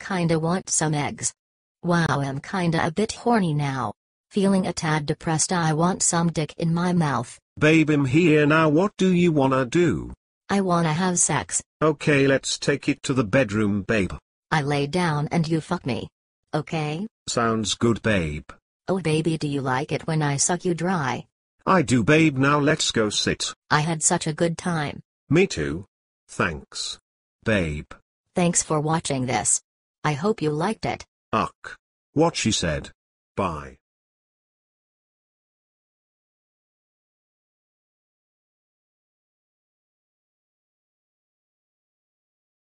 kinda want some eggs. Wow I'm kinda a bit horny now. Feeling a tad depressed I want some dick in my mouth. Babe I'm here now what do you wanna do? I wanna have sex. Okay let's take it to the bedroom babe. I lay down and you fuck me. Okay? Sounds good babe. Oh baby do you like it when I suck you dry? I do babe now let's go sit. I had such a good time. Me too. Thanks. Babe. Thanks for watching this. I hope you liked it. Uck. What she said. Bye.